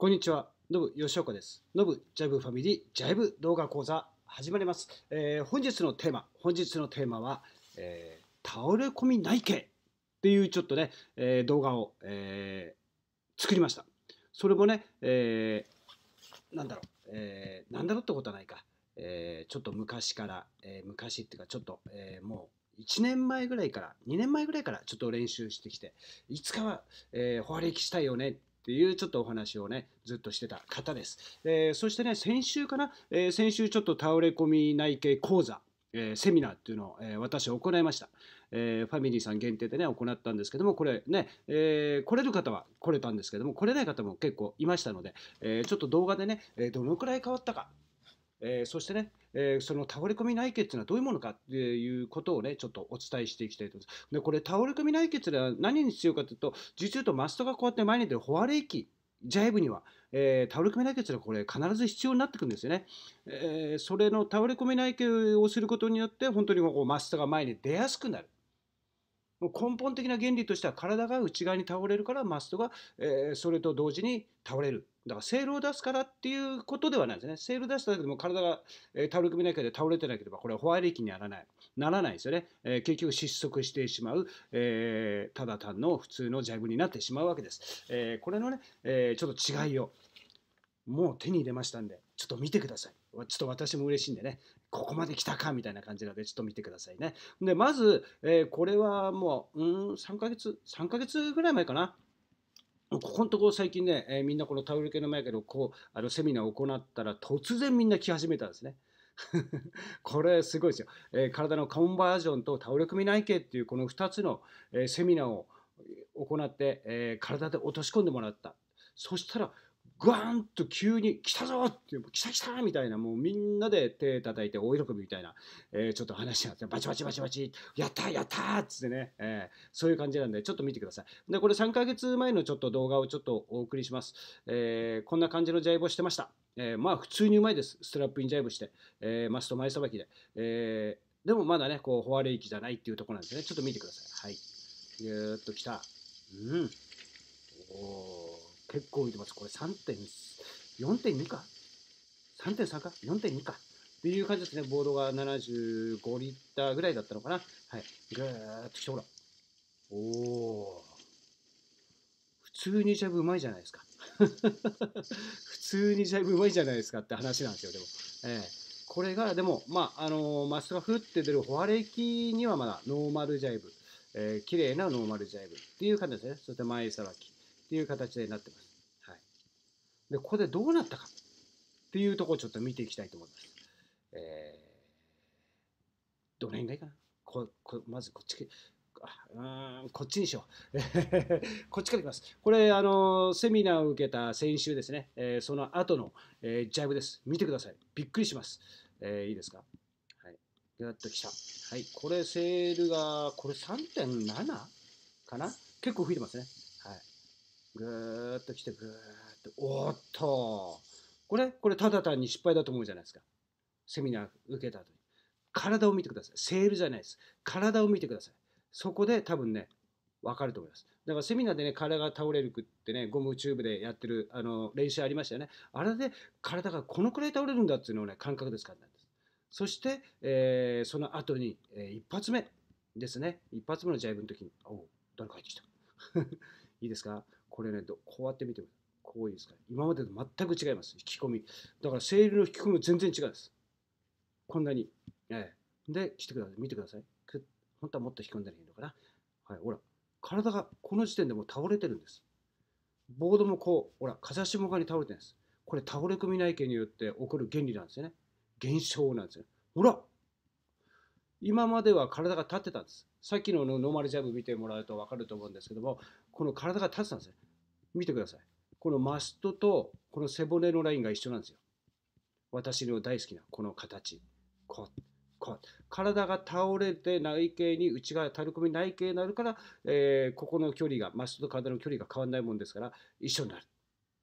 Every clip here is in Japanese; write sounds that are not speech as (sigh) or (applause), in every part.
こんにちは、のぶ吉岡です。のぶジャイブファミリージャイブ動画講座始まります。えー、本日のテーマ、本日のテーマは、えー、倒れ込み内径っていうちょっとね、えー、動画を、えー、作りました。それもね、えー、なんだろう、えー、なんだろうってことはないか、えー、ちょっと昔から、えー、昔っていうかちょっと、えー、もう1年前ぐらいから、2年前ぐらいからちょっと練習してきて、いつかは、えー、フォアレしたいよねっっていうちょっとお話をね、ずっとしてた方です。えー、そしてね、先週かな、えー、先週ちょっと倒れ込み内径講座、えー、セミナーっていうのを、え私行いました。えー、ファミリーさん限定でね、行ったんですけども、これね、えー、来れる方は来れたんですけども、来れない方も結構いましたので、えー、ちょっと動画でね、えどのくらい変わったかえー、そしてね、えー、その倒れ込み内血というのはどういうものかっていうことをね、ちょっとお伝えしていきたいと思います。で、これ、倒れ込み内血では何に必要かというと、実はとマストがこうやって前に出るホアレ液、ジャイブには、えー、倒れ込み内血がこれ必ず必要になってくるんですよね。えそれの倒れ込み内血をすることによって、本当にこうマストが前に出やすくなる。もう根本的な原理としては体が内側に倒れるからマストが、えー、それと同時に倒れる。だからセールを出すからっていうことではないですね。セール出しただけでも体が、えー、倒れ込みなきゃば倒れてなければこれはホワイ力にならない。ならないですよね。えー、結局失速してしまう、えただ単の普通のジャグになってしまうわけです。えこれのね、えちょっと違いをもう手に入れましたんで、ちょっと見てください。ちょっと私も嬉しいんでね、ここまで来たかみたいな感じなので、ちょっと見てくださいね。で、まず、えー、これはもう、うん、3ヶ月、3ヶ月ぐらい前かな。ここのところ最近ね、えー、みんなこのタオル系の前からこう、あのセミナーを行ったら、突然みんな来始めたんですね。(laughs) これすごいですよ、えー、体のコンバージョンとタオル組内径っていうこの2つの、えセミナーを行って、え体で落とし込んでもらった。そしたらグわんンと急に来たぞって来た来たみたいなもうみんなで手叩いて大喜びみたいな、えー、ちょっと話があってバチバチバチバチやったやったっつってね、えー、そういう感じなんでちょっと見てくださいでこれ3ヶ月前のちょっと動画をちょっとお送りします、えー、こんな感じのジャイブをしてました、えまあ普通にうまいですストラップインジャイブして、えマスト前さばきで、えでもまだねこうホワアレイキじゃないっていうところなんですねちょっと見てくださいはいぎゅーっときたうんおお結構入てます。これ3.4.2か ?3.3 か ?4.2 かっていう感じですね。ボードが75リッターぐらいだったのかな。はい。ぐーっと来て、ほら。おー。普通にジャブうまいじゃないですか。(laughs) 普通にジャブうまいじゃないですかって話なんですよ、でも。ええー、これが、でも、まあ、あのー、マスがふって出るフォアレキにはまだノーマルジャイブ。えー、綺麗なノーマルジャイブっていう感じですね。そして前さばき。っていう形になってます。はい、でここでどうなったかっていうところをちょっと見ていきたいと思います。えー、どの辺がいいかなここまずこっちあうんこっちにしよう。(laughs) こっちからいきます。これ、あのセミナーを受けた先週ですね、えー、その後の、えー、ジャイブです。見てください。びっくりします。えー、いいですかはい。やっときた。はい。これ、セールが、これ 3.7? かな結構吹いてますね。ぐーっと来てぐーっとおっとこれこれただ単に失敗だと思うじゃないですかセミナー受けた後に体を見てくださいセールじゃないです体を見てくださいそこで多分ね分かると思いますだからセミナーでね体が倒れるくってねゴムチューブでやってるあの練習ありましたよねあれで体がこのくらい倒れるんだっていうのをね感覚ですからね。そして、えー、その後に、えー、一発目ですね一発目のジャイブの時におお誰か入ってきた (laughs) いいですかこれね、こうやって見てください。こういうですかね。今までと全く違います。引き込み。だからセールの引き込み全然違いです。こんなに。ええ。で、来てください。見てください。本当はもっと引き込んだらいいのかな。はい、ほら。体がこの時点でもう倒れてるんです。ボードもこう、ほら、風下側に倒れてるんです。これ倒れ込み内径によって起こる原理なんですよね。現象なんですよ、ね。ほら今までは体が立ってたんです。さっきのノーマルジャブ見てもらうと分かると思うんですけども、この体が立ってたんですね。見てください。このマストとこの背骨のラインが一緒なんですよ。私の大好きなこの形。こう、こう。体が倒れて内径に内側たるこみ内径になるから、えー、ここの距離がマストと体の距離が変わらないもんですから一緒になるっ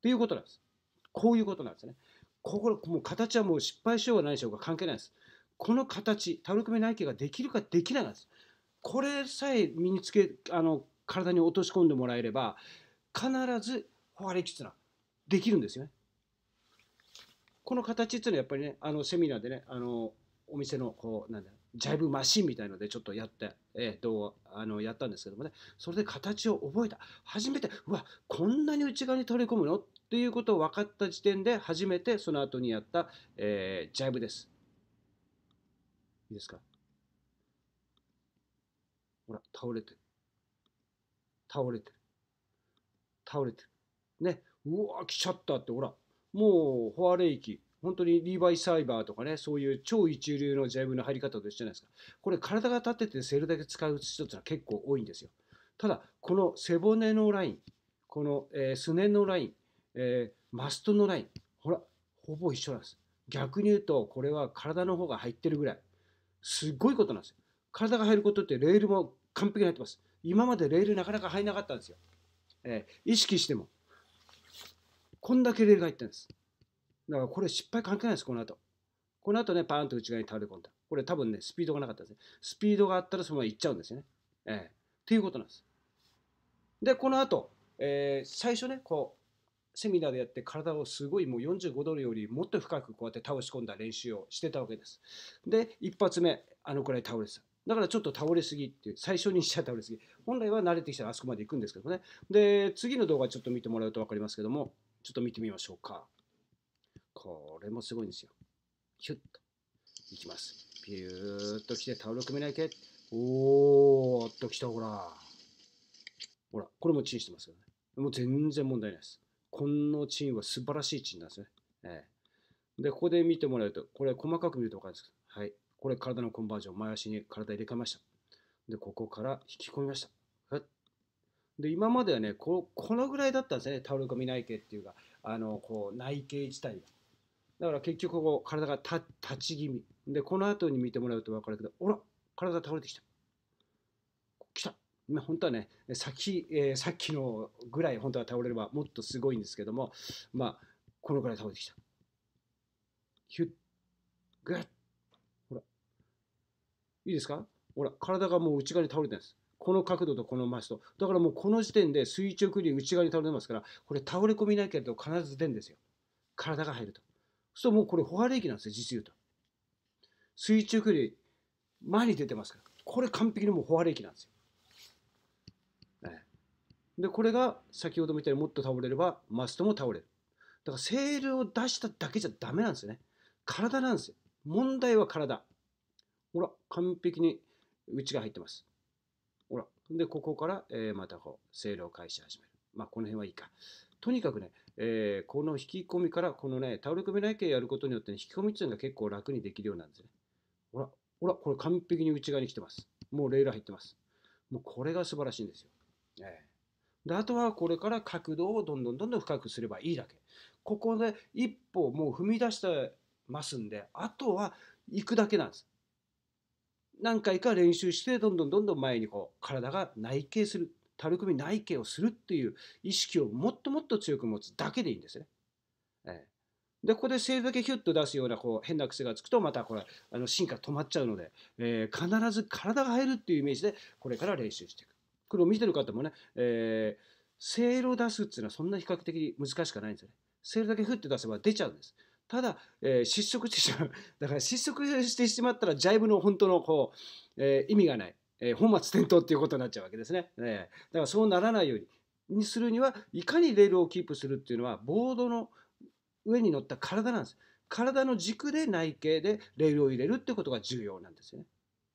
ていうことなんです。こういうことなんですね。ここもう形はもう失敗しようがないでしょうが関係ないです。この形たるこみ内径ができるかできないかです。これさえ身につけあの体に落とし込んでもらえれば必ず法暦っていうのはできるんですよね。この形っていうのはやっぱりねあのセミナーでねあのお店のこうなんだジャイブマシンみたいのでちょっとやって、えー、とあのやったんですけどもねそれで形を覚えた初めてうわこんなに内側に取り込むのっていうことを分かった時点で初めてその後にやった、えー、ジャイブです。いいですかほら倒れてる倒れてる倒れてる。ね。うわ、来ちゃったって、ほら。もう、フォアレイキ。本当にリーバイ・サイバーとかね、そういう超一流のジャイブの入り方と一緒じゃないですか。これ、体が立っててセルだけ使う人ってのは結構多いんですよ。ただ、この背骨のライン、この、えー、すねのライン、えー、マストのライン、ほら、ほぼ一緒なんです。逆に言うと、これは体の方が入ってるぐらい。すごいことなんですよ。体が入ることってレールも完璧に入ってます。今までレールなかなか入らなかったんですよ。えー、意識しても、こんだけレールが入ったんです。だからこれ失敗関係ないです、この後。この後ね、パーンと内側に倒れ込んだ。これ多分ね、スピードがなかったですね。スピードがあったらそのまま行っちゃうんですよね。えー、っていうことなんです。で、この後、えー、最初ね、こう、セミナーでやって体をすごいもう45ドルよりもっと深くこうやって倒し込んだ練習をしてたわけです。で、一発目、あのくらい倒れてた。だからちょっと倒れすぎっていう、最初にしちゃ倒れすぎ。本来は慣れてきたらあそこまで行くんですけどね。で、次の動画ちょっと見てもらうと分かりますけども、ちょっと見てみましょうか。これもすごいんですよ。ヒュッと。いきます。ピューっと来て、タオル組めないけ。おーっと来た、ほら。ほら、これもチンしてますよね。もう全然問題ないです。このチンは素晴らしいチンなんですね。ええ、で、ここで見てもらうと、これ細かく見ると分かるんですけど、はい。これ体のコンバージョン、前足に体入れ替えました。で、ここから引き込みました。で、今まではね、ここのぐらいだったんですね、タオルみ内径っていうか、あのこう内径自体が。だから結局こう体が立ち気味。で、この後に見てもらうと分かるけど、ほら、体倒れてきた。来た。今本当はね、き、えー、さっきのぐらい本当は倒れればもっとすごいんですけども、まあ、このぐらい倒れてきた。ヒュッ、グッいいですかほら、体がもう内側に倒れてます。この角度とこのマスト。だからもうこの時点で垂直に内側に倒れてますから、これ倒れ込みなければ必ず出るんですよ。体が入ると。そうするともうこれ、歩波霊器なんですよ、実言うと。垂直に前に出てますから。これ完璧にもう歩波霊器なんですよ。で、これが先ほどみたいにもっと倒れれば、マストも倒れる。だからセールを出しただけじゃダメなんですよね。体なんですよ。問題は体。ほら、完璧に内が入ってます。ほら。で、ここから、えー、またこう、セールを開し始める。まあ、この辺はいいか。とにかくね、えー、この引き込みから、このね、タオル組内径やることによって、ね、引き込みっていうのが結構楽にできるようなんですね。ほら、ほら、これ完璧に内側に来てます。もうレール入ってます。もうこれが素晴らしいんですよ。えー、であとはこれから角度をどんどんどんどん深くすればいいだけ。ここで一歩もう踏み出してますんで、あとは行くだけなんです。何回か練習してどんどんどんどん前にこう体が内傾するたるくみ内傾をするっていう意識をもっともっと強く持つだけでいいんですね。ええ、でここで性だけヒュッと出すようなこう変な癖がつくとまたこれあの進化止まっちゃうので、えー、必ず体が入るっていうイメージでこれから練習していく。これを見てる方もね、えー、正ー出すっていうのはそんな比較的難しくないんですよね。正ーだけフッと出せば出ちゃうんです。ただ、えー、失速してしまう。(laughs) だから失速してしまったら、ジャイブの本当のこう、えー、意味がない、えー、本末転倒っていうことになっちゃうわけですね。え、ね、だからそうならないようににするには、いかにレールをキープするっていうのは、ボードの上に乗った体なんです。体の軸で内径でレールを入れるってことが重要なんですよね。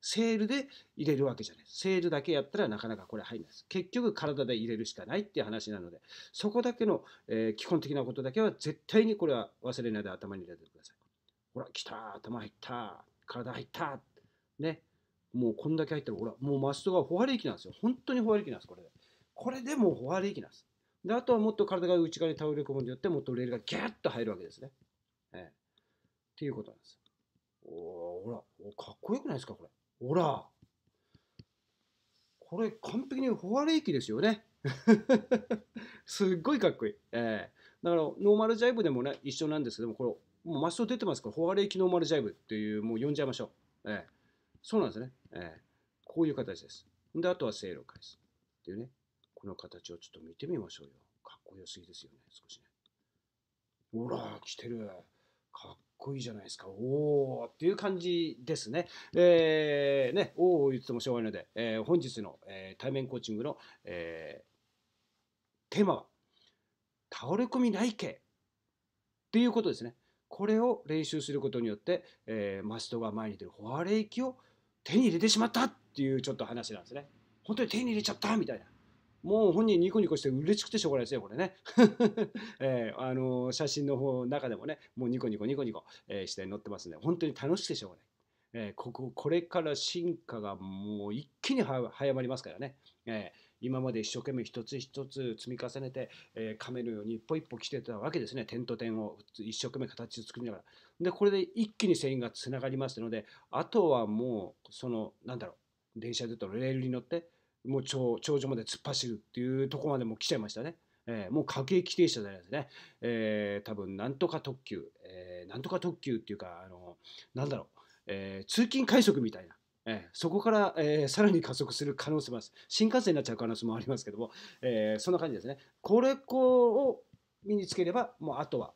セールで入れるわけじゃない。セールだけやったらなかなかこれ入らないです。結局体で入れるしかないっていう話なので、そこだけの、えー、基本的なことだけは絶対にこれは忘れないで頭に入れてください。ほら、来た、頭入った、体入った、ね。もうこんだけ入ったら、ほら、もうマストがホワリレキなんですよ。本当にホワリレキなんです、これで。これでもうフォアキなんです。で、あとはもっと体が内側に倒れ込むによって、もっとレールがギャッと入るわけですね。ええっていうことなんです。おほら、かっこよくないですか、これ。ほら、これ完璧にフォアレイキですよね。(laughs) すっごいかっこいい。えー、だからノーマルジャイブでもね、一緒なんですけども、これ、もうマスト出てますから、フォアレイキノーマルジャイブっていう、もう呼んじゃいましょう。えー、そうなんですね、えー。こういう形です。で、あとは正路を返す。っていうね、この形をちょっと見てみましょうよ。かっこよすぎですよね、少しね。ほら、来てる。こいいじゃないですか。おおっていう感じですね。えー、ね、おお言ってもしょうがないので、えー、本日の、えー、対面コーチングの、えー、テーマは、倒れ込みないけっていうことですね。これを練習することによって、えー、マストが前に出るフォアレイキを手に入れてしまったっていうちょっと話なんですね。本当に手に入れちゃったみたいな。もう本人ニコニコして嬉しくてしょうがないですよ、これね。(laughs) えー、あの写真の方の中でもね、もうニコニコニコニコ、えー、して載ってますんで、本当に楽しくてしょうがない。えー、こここれから進化がもう一気に早まりますからね。えー今まで一生懸命一つ一つ積み重ねて、えー、亀のように一歩一歩来てたわけですね点と点を一生懸命形を作りながらでこれで一気に線がつながりますのであとはもうそのなんだろう電車で言うとレールに乗ってもう頂上まで突っ走るっていうとこまでも来ちゃいましたね。えー、もう家計規定車じゃないですね、えー、多分なんとか特急、えー、なんとか特急っていうか、あのなんだろう、えー、通勤快速みたいな、えー、そこから、えー、さらに加速する可能性もあります、新幹線になっちゃう可能性もありますけども、えー、そんな感じですね、これこを身につければ、もうあとは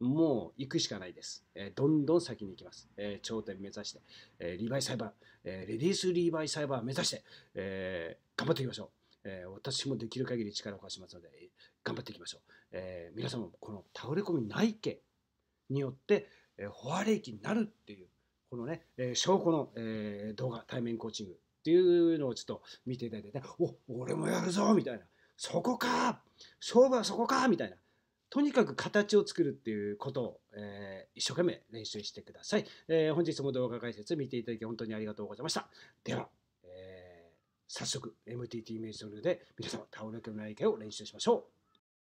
もう行くしかないです。えどんどん先に行きます。え頂点目指して、えリバイサバー、えレディースリーバイサイバー目指して、え頑張っていきましょう、え私もできる限り力を貸しますので、頑張っていきましょう。え皆さんもこの倒れ込み内家によって、えホワレイキになるっていう、このね、え証拠の、え動画、対面コーチングっていうのをちょっと見ていただいてね、お俺もやるぞみたいな、そこか勝負はそこかみたいな。とにかく形を作るっていうことを、えー、一生懸命練習してください。えー、本日も動画解説見ていただき本当にありがとうございました。では、えー、早速 MTT メイソンで皆様タオルのみの相手を練習しましょう。